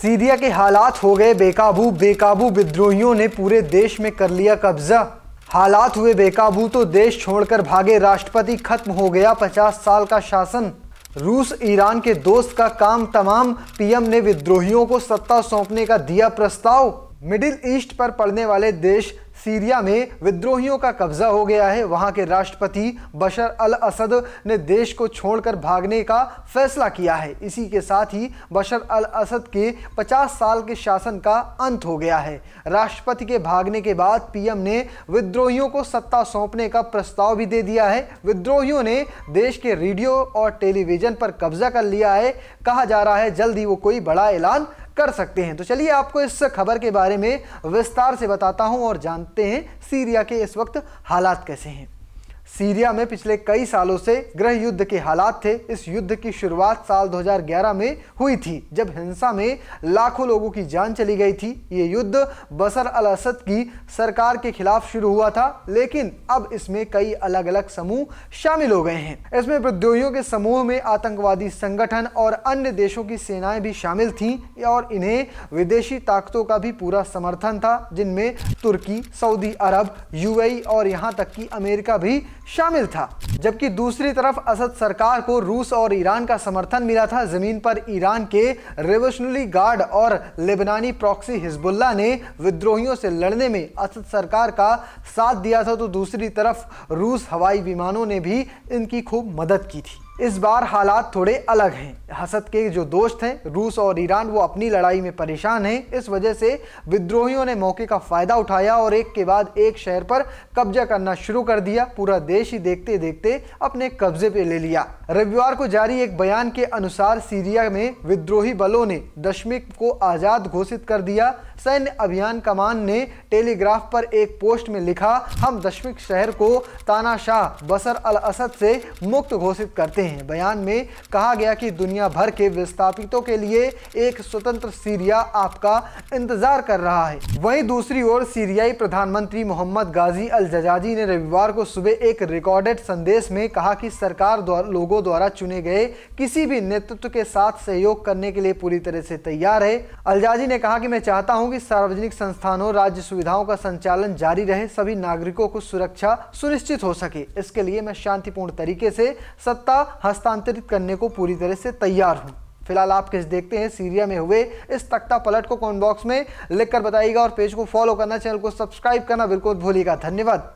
Syria के हालात हो गए बेकाबू बेकाबू विद्रोहियों ने पूरे देश में कर लिया कब्जा हालात हुए बेकाबू तो देश छोड़कर भागे राष्ट्रपति खत्म हो गया पचास साल का शासन रूस ईरान के दोस्त का काम तमाम पीएम ने विद्रोहियों को सत्ता सौंपने का दिया प्रस्ताव मिडिल ईस्ट पर पड़ने वाले देश सीरिया में विद्रोहियों का कब्जा हो गया है वहां के राष्ट्रपति बशर अल असद ने देश को छोड़कर भागने का फैसला किया है इसी के साथ ही बशर अल असद के 50 साल के शासन का अंत हो गया है राष्ट्रपति के भागने के बाद पीएम ने विद्रोहियों को सत्ता सौंपने का प्रस्ताव भी दे दिया है विद्रोहियों ने देश के रेडियो और टेलीविजन पर कब्जा कर लिया है कहा जा रहा है जल्द ही वो कोई बड़ा ऐलान कर सकते हैं तो चलिए आपको इस खबर के बारे में विस्तार से बताता हूं और जानते हैं सीरिया के इस वक्त हालात कैसे हैं सीरिया में पिछले कई सालों से गृह युद्ध के हालात थे इस युद्ध की शुरुआत साल 2011 में हुई थी जब हिंसा में लाखों लोगों की जान चली गई थी ये युद्ध बसर अल असद की सरकार के खिलाफ शुरू हुआ था लेकिन अब इसमें कई अलग अलग समूह शामिल हो गए हैं इसमें प्रद्रोहियों के समूह में आतंकवादी संगठन और अन्य देशों की सेनाएं भी शामिल थी और इन्हें विदेशी ताकतों का भी पूरा समर्थन था जिनमें तुर्की सऊदी अरब यू और यहाँ तक कि अमेरिका भी शामिल था जबकि दूसरी तरफ असद सरकार को रूस और ईरान का समर्थन मिला था जमीन पर ईरान के रेवोशनरी गार्ड और लेबनानी प्रॉक्सी हिजबुल्ला ने विद्रोहियों से लड़ने में असद सरकार का साथ दिया था तो दूसरी तरफ रूस हवाई विमानों ने भी इनकी खूब मदद की थी इस बार हालात थोड़े अलग हैं हसद के जो दोस्त हैं रूस और ईरान वो अपनी लड़ाई में परेशान हैं इस वजह से विद्रोहियों ने मौके का फ़ायदा उठाया और एक के बाद एक शहर पर कब्जा करना शुरू कर दिया पूरा देश ही देखते देखते अपने कब्जे पे ले लिया रविवार को जारी एक बयान के अनुसार सीरिया में विद्रोही बलों ने दशमिक को आज़ाद घोषित कर दिया सैन्य अभियान कमान ने टेलीग्राफ पर एक पोस्ट में लिखा हम दशमिक शहर को तानाशाह बसर अल असद से मुक्त घोषित करते हैं बयान में कहा गया कि दुनिया भर के विस्थापितों के लिए एक स्वतंत्र सीरिया आपका इंतजार कर रहा है वहीं दूसरी ओर सीरियाई प्रधानमंत्री मोहम्मद गाजी अल जजाजी ने रविवार को सुबह एक रिकॉर्डेड संदेश में कहा कि सरकार द्वार, लोगों द्वारा चुने गए किसी भी नेतृत्व के साथ सहयोग करने के लिए पूरी तरह से तैयार है अलजाजी ने कहा कि मैं चाहता हूं कि सार्वजनिक संस्थानों राज्य सुविधाओं का संचालन जारी रहे सभी नागरिकों को सुरक्षा सुनिश्चित हो सके इसके लिए मैं शांतिपूर्ण तरीके से सत्ता हस्तांतरित करने को पूरी तरह से तैयार हूँ फिलहाल आप किस देखते हैं सीरिया में हुए इस तख्ता पलट को कॉमेंट बॉक्स में लिखकर बताइएगा और पेज को फॉलो करना चैनल को सब्सक्राइब करना बिल्कुल भूलिएगा धन्यवाद